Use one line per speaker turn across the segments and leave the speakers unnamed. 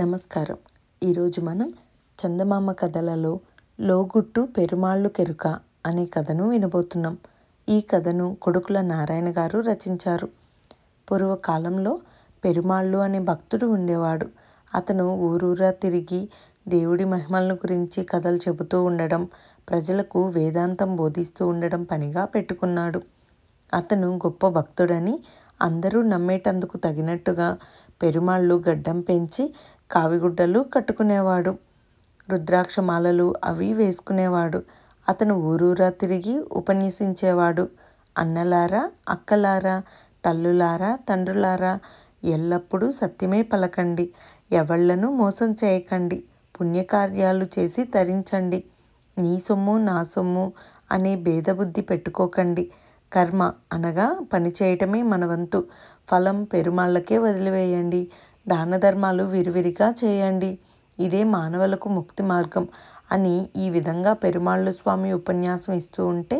నమస్కారం ఈరోజు మనం చందమామ కథలలో లోగుట్టు పెరుమాళ్ళు కెరుక అనే కథను వినబోతున్నాం ఈ కథను కొడుకుల నారాయణ గారు రచించారు పూర్వకాలంలో పెరుమాళ్ళు అనే భక్తుడు ఉండేవాడు అతను ఊరూరా తిరిగి దేవుడి మహిమలను గురించి కథలు చెబుతూ ఉండడం ప్రజలకు వేదాంతం బోధిస్తూ ఉండడం పనిగా పెట్టుకున్నాడు అతను గొప్ప భక్తుడని అందరూ నమ్మేటందుకు తగినట్టుగా పెరుమాళ్ళు గడ్డం పెంచి కావిగుడ్డలు కట్టుకునేవాడు రుద్రాక్షమాలలు అవి వేసుకునేవాడు అతను ఊరూరా తిరిగి ఉపన్యసించేవాడు అన్నలారా అక్కలారా తల్లులారా తండ్రులారా ఎల్లప్పుడూ సత్యమే పలకండి ఎవళ్లను మోసం చేయకండి పుణ్యకార్యాలు చేసి తరించండి నీ సొమ్ము నా సొమ్ము అనే భేదబుద్ధి పెట్టుకోకండి కర్మ అనగా పనిచేయటమే మన వంతు ఫలం పెరుమాళ్ళకే వదిలివేయండి దాన ధర్మాలు విరివిరిగా చేయండి ఇదే మానవులకు ముక్తి మార్గం అని ఈ విధంగా పెరుమాళ్ళు స్వామి ఉపన్యాసం ఇస్తూ ఉంటే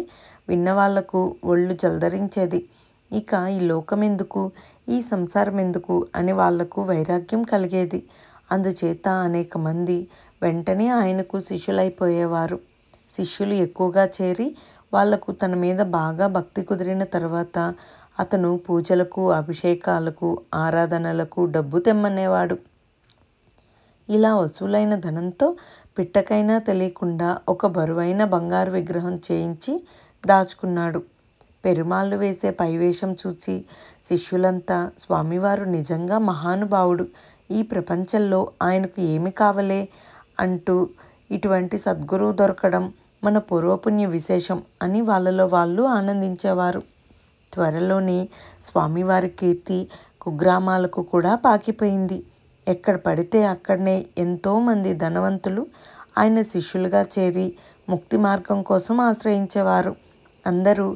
విన్నవాళ్లకు ఒళ్ళు జలదరించేది ఇక ఈ లోకం ఎందుకు ఈ సంసారం ఎందుకు అని వాళ్లకు వైరాగ్యం కలిగేది అందుచేత అనేక మంది వెంటనే ఆయనకు శిష్యులైపోయేవారు శిష్యులు ఎక్కువగా చేరి వాళ్లకు తన మీద బాగా భక్తి కుదిరిన తర్వాత అతను పూజలకు అభిషేకాలకు ఆరాధనలకు డబ్బు తెమ్మనేవాడు ఇలా వసూలైన ధనంతో పిట్టకైనా తెలియకుండా ఒక బరువైన బంగారు విగ్రహం చేయించి దాచుకున్నాడు పెరుమాళ్ళు వేసే పైవేషం చూచి శిష్యులంతా స్వామివారు నిజంగా మహానుభావుడు ఈ ప్రపంచంలో ఆయనకు ఏమి కావలే అంటూ ఇటువంటి సద్గురువు దొరకడం మన పూర్వపుణ్య విశేషం అని వాళ్ళలో వాళ్ళు ఆనందించేవారు త్వరలోనే స్వామివారి కీర్తి కుగ్రామాలకు కూడా పాకిపోయింది ఎక్కడ పడితే అక్కడనే ఎంతోమంది ధనవంతులు ఆయన శిష్యులుగా చేరి ముక్తి మార్గం కోసం ఆశ్రయించేవారు అందరూ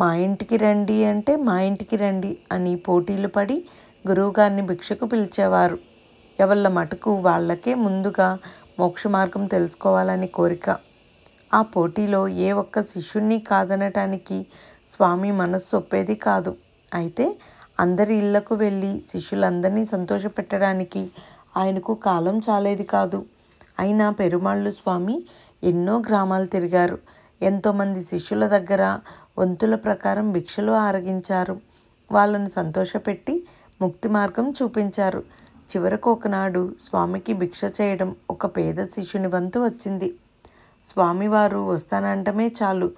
మా ఇంటికి రండి అంటే మా ఇంటికి రండి అని పోటీలు పడి గురువుగారిని భిక్షకు పిలిచేవారు ఎవళ్ళ మటుకు వాళ్ళకే ముందుగా మోక్ష మార్గం తెలుసుకోవాలని కోరిక ఆ పోటీలో ఏ ఒక్క శిష్యుణ్ణి కాదనటానికి స్వామి మనస్సు ఒప్పేది కాదు అయితే అందరి ఇళ్లకు వెళ్ళి శిష్యులందరినీ సంతోషపెట్టడానికి ఆయనకు కాలం చాలేది కాదు అయినా పెరుమాళ్ళు స్వామి ఎన్నో గ్రామాలు తిరిగారు ఎంతోమంది శిష్యుల దగ్గర వంతుల ప్రకారం భిక్షలు ఆరగించారు వాళ్ళను సంతోషపెట్టి ముక్తి మార్గం చూపించారు చివరకు ఒకనాడు స్వామికి భిక్ష చేయడం ఒక పేద శిష్యుని వంతు వచ్చింది స్వామివారు వస్తానంటమే చాలు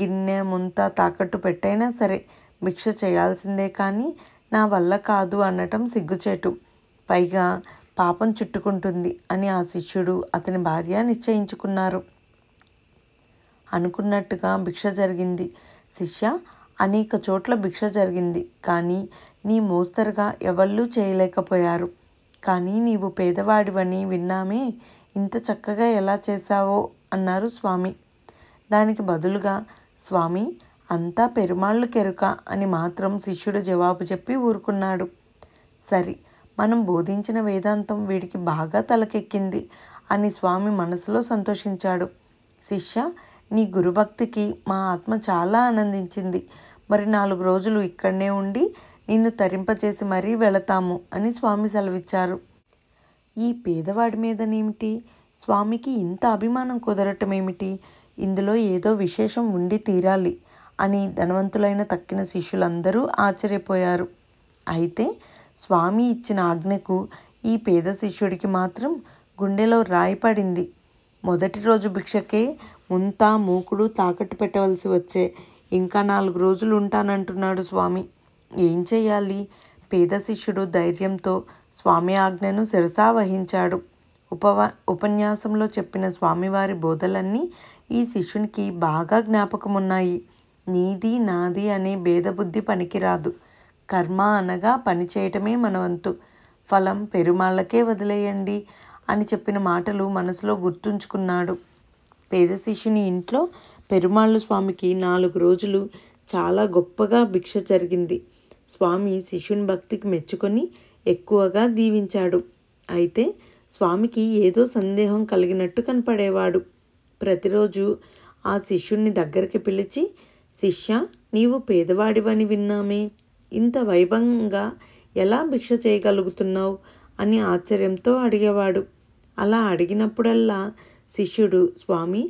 గిన్నె ముంత తాకట్టు పెట్టైనా సరే భిక్ష చేయాల్సిందే కానీ నా వల్ల కాదు అనటం సిగ్గుచేటు పైగా పాపం చుట్టుకుంటుంది అని ఆ శిష్యుడు అతని భార్య నిశ్చయించుకున్నారు అనుకున్నట్టుగా భిక్ష జరిగింది శిష్య అనేక చోట్ల భిక్ష జరిగింది కానీ నీ మోస్తరుగా ఎవళ్ళూ చేయలేకపోయారు కానీ నీవు పేదవాడివని విన్నామే ఇంత చక్కగా ఎలా చేశావో అన్నారు స్వామి దానికి బదులుగా స్వామి అంతా పెరుమాళ్ళు కెరుక అని మాత్రం శిష్యుడు జవాబు చెప్పి ఊరుకున్నాడు సరి మనం బోధించిన వేదాంతం వీడికి బాగా తలకెక్కింది అని స్వామి మనసులో సంతోషించాడు శిష్య నీ గురుభక్తికి మా ఆత్మ చాలా ఆనందించింది మరి నాలుగు రోజులు ఇక్కడనే ఉండి నిన్ను తరింపచేసి మరీ వెళతాము అని స్వామి సెలవిచ్చారు ఈ పేదవాడి మీదనేమిటి స్వామికి ఇంత అభిమానం కుదరటమేమిటి ఇందులో ఏదో విశేషం ఉండి తీరాలి అని ధనవంతులైన తక్కిన శిష్యులందరూ ఆశ్చర్యపోయారు అయితే స్వామి ఇచ్చిన ఆజ్ఞకు ఈ పేద శిష్యుడికి మాత్రం గుండెలో రాయి పడింది మొదటి రోజు భిక్షకే ముంతా మూకుడు తాకట్టు పెట్టవలసి వచ్చే ఇంకా నాలుగు రోజులు ఉంటానంటున్నాడు స్వామి ఏం చేయాలి పేద శిష్యుడు ధైర్యంతో స్వామి ఆజ్ఞను శిరసా వహించాడు ఉపవా ఉపన్యాసంలో చెప్పిన స్వామివారి బోధలన్నీ ఈ శిష్యునికి బాగా జ్ఞాపకం ఉన్నాయి నీది నాది అనే భేదబుద్ధి పనికిరాదు కర్మ అనగా పని చేయటమే మన వంతు ఫలం పెరుమాళ్ళకే వదిలేయండి అని చెప్పిన మాటలు మనసులో గుర్తుంచుకున్నాడు పేద శిష్యుని ఇంట్లో పెరుమాళ్ళు స్వామికి నాలుగు రోజులు చాలా గొప్పగా భిక్ష జరిగింది స్వామి శిష్యుని భక్తికి మెచ్చుకొని ఎక్కువగా దీవించాడు అయితే స్వామికి ఏదో సందేహం కలిగినట్టు కనపడేవాడు ప్రతిరోజు ఆ శిష్యుణ్ణి దగ్గరికి పిలిచి శిష్య నీవు పేదవాడివని విన్నామే ఇంత వైభవంగా ఎలా భిక్ష చేయగలుగుతున్నావు అని ఆశ్చర్యంతో అడిగేవాడు అలా అడిగినప్పుడల్లా శిష్యుడు స్వామి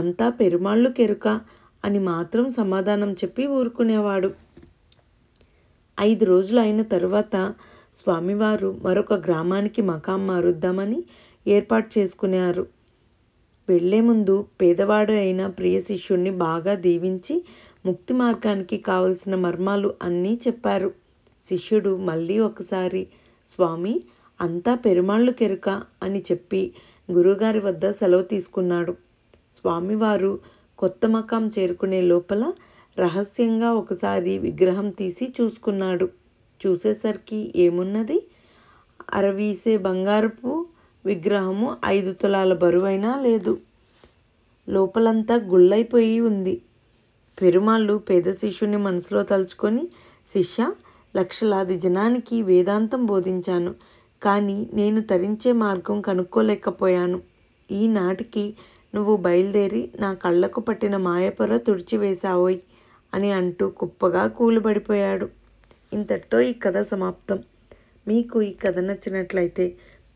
అంతా పెరుమాళ్ళు కెరుక అని మాత్రం సమాధానం చెప్పి ఊరుకునేవాడు ఐదు రోజులు అయిన తరువాత స్వామివారు మరొక గ్రామానికి మకాం మారుద్దామని ఏర్పాటు చేసుకున్నారు వెళ్లే ముందు పేదవాడు అయిన ప్రియ శిష్యుణ్ణి బాగా దీవించి ముక్తి మార్గానికి కావలసిన మర్మాలు అన్నీ చెప్పారు శిష్యుడు మళ్ళీ ఒకసారి స్వామి అంతా పెరుమాళ్ళు కెరుక అని చెప్పి గురుగారి వద్ద సెలవు తీసుకున్నాడు స్వామివారు కొత్త మకాం చేరుకునే లోపల రహస్యంగా ఒకసారి విగ్రహం తీసి చూసుకున్నాడు చూసేసరికి ఏమున్నది అరవీసే బంగారపు విగ్రహము ఐదు తులాల బరువైనా లేదు లోపలంతా గుళ్ళైపోయి ఉంది పెరుమాళ్ళు పేద శిష్యుని మనసులో తలుచుకొని శిష్య లక్షలాది జనానికి వేదాంతం బోధించాను కానీ నేను తరించే మార్గం కనుక్కోలేకపోయాను ఈనాటికి నువ్వు బయలుదేరి నా కళ్ళకు పట్టిన మాయపొర తుడిచివేశావోయ్ అని అంటూ కుప్పగా కూలుబడిపోయాడు ఇంతటితో ఈ కథ సమాప్తం మీకు ఈ కథ నచ్చినట్లయితే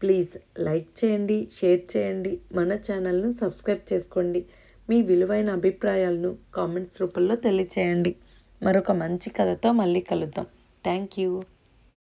ప్లీజ్ లైక్ చేయండి షేర్ చేయండి మన ఛానల్ను సబ్స్క్రైబ్ చేసుకోండి మీ విలువైన అభిప్రాయాలను కామెంట్స్ రూపంలో తెలియచేయండి మరొక మంచి కథతో మళ్ళీ కలుద్దాం థ్యాంక్ యూ